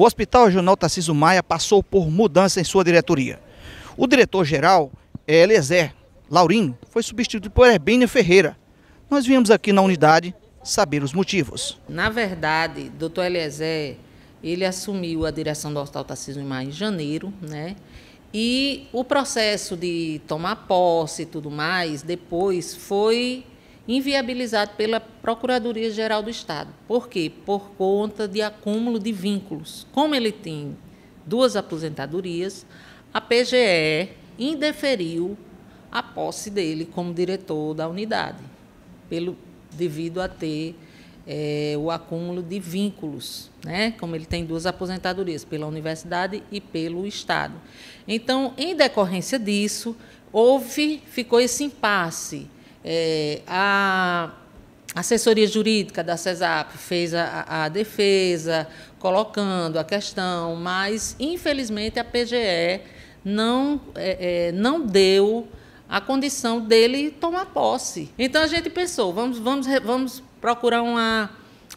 O Hospital Regional Tarcísio Maia passou por mudança em sua diretoria. O diretor-geral, é Eliezer Laurino, foi substituído por Herbênia Ferreira. Nós viemos aqui na unidade saber os motivos. Na verdade, doutor Eliezer, ele assumiu a direção do Hospital Tarcísio Maia em janeiro, né? E o processo de tomar posse e tudo mais, depois, foi inviabilizado pela Procuradoria-Geral do Estado. Por quê? Por conta de acúmulo de vínculos. Como ele tem duas aposentadorias, a PGE indeferiu a posse dele como diretor da unidade, pelo devido a ter é, o acúmulo de vínculos, né? como ele tem duas aposentadorias, pela universidade e pelo Estado. Então, em decorrência disso, houve, ficou esse impasse é, a assessoria jurídica da CESAP fez a, a defesa, colocando a questão, mas, infelizmente, a PGE não, é, é, não deu a condição dele tomar posse. Então a gente pensou, vamos, vamos, vamos procurar uma,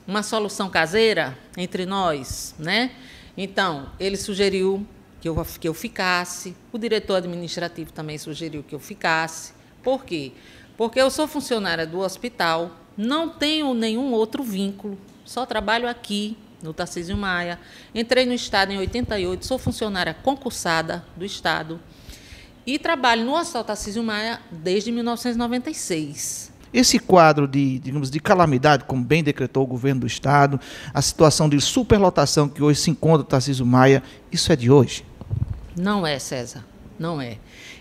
uma solução caseira entre nós, né? Então, ele sugeriu que eu, que eu ficasse, o diretor administrativo também sugeriu que eu ficasse. Por quê? Porque porque eu sou funcionária do hospital, não tenho nenhum outro vínculo, só trabalho aqui, no Tarcísio Maia. Entrei no Estado em 88, sou funcionária concursada do Estado e trabalho no Hospital Tarcísio Maia desde 1996. Esse quadro de, digamos, de calamidade, como bem decretou o governo do Estado, a situação de superlotação que hoje se encontra o Tarcísio Maia, isso é de hoje? Não é, César, não é.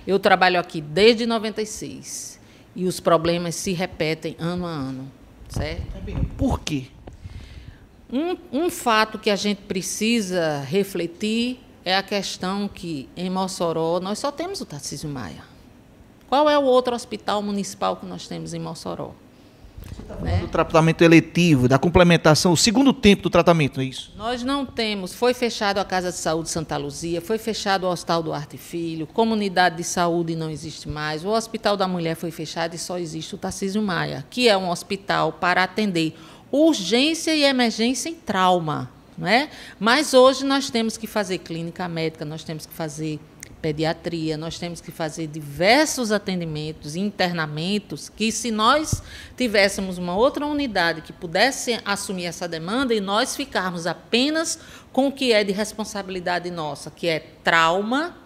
Eu trabalho aqui desde 96 e os problemas se repetem ano a ano, certo? Tá por quê? Um, um fato que a gente precisa refletir é a questão que em Mossoró nós só temos o Tarcísio Maia. Qual é o outro hospital municipal que nós temos em Mossoró? Tá né? do tratamento eletivo, da complementação, o segundo tempo do tratamento, é isso? Nós não temos. Foi fechado a Casa de Saúde Santa Luzia, foi fechado o Hospital do Arte Filho, comunidade de saúde não existe mais, o Hospital da Mulher foi fechado e só existe o Tarcísio Maia, que é um hospital para atender urgência e emergência em trauma. né? Mas hoje nós temos que fazer clínica médica, nós temos que fazer pediatria, nós temos que fazer diversos atendimentos, internamentos, que se nós tivéssemos uma outra unidade que pudesse assumir essa demanda e nós ficarmos apenas com o que é de responsabilidade nossa, que é trauma,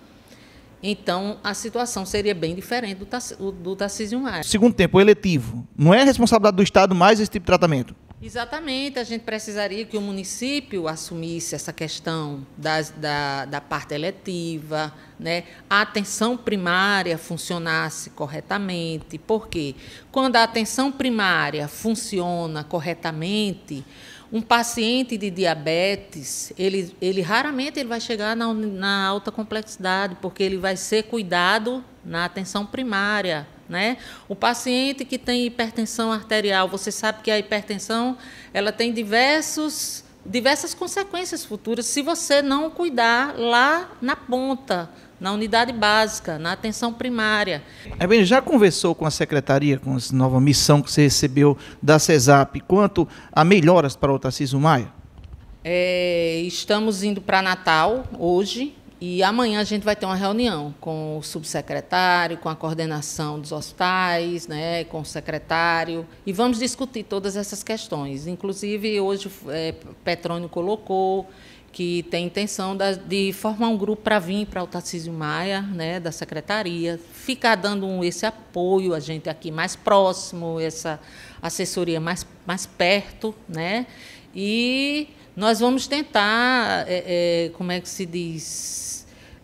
então a situação seria bem diferente do, do, do Tarcísio Maia. Segundo tempo, o eletivo. Não é responsabilidade do Estado mais esse tipo de tratamento? Exatamente, a gente precisaria que o município assumisse essa questão das, da, da parte eletiva, né? a atenção primária funcionasse corretamente, porque quando a atenção primária funciona corretamente, um paciente de diabetes, ele, ele raramente ele vai chegar na, na alta complexidade, porque ele vai ser cuidado na atenção primária né? O paciente que tem hipertensão arterial, você sabe que a hipertensão ela tem diversos, diversas consequências futuras se você não cuidar lá na ponta, na unidade básica, na atenção primária. A bem, já conversou com a secretaria, com essa nova missão que você recebeu da CESAP, quanto a melhoras para o Tarcísio Maia? É, estamos indo para Natal hoje, e amanhã a gente vai ter uma reunião com o subsecretário, com a coordenação dos hospitais, né, com o secretário, e vamos discutir todas essas questões. Inclusive, hoje é, Petrônio colocou que tem intenção de formar um grupo para vir para o Tarcísio Maia, né, da secretaria, ficar dando esse apoio a gente aqui mais próximo, essa assessoria mais, mais perto, né, e nós vamos tentar, é, é, como é que se diz,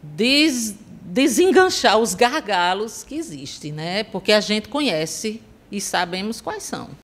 des, desenganchar os gargalos que existem, né? porque a gente conhece e sabemos quais são.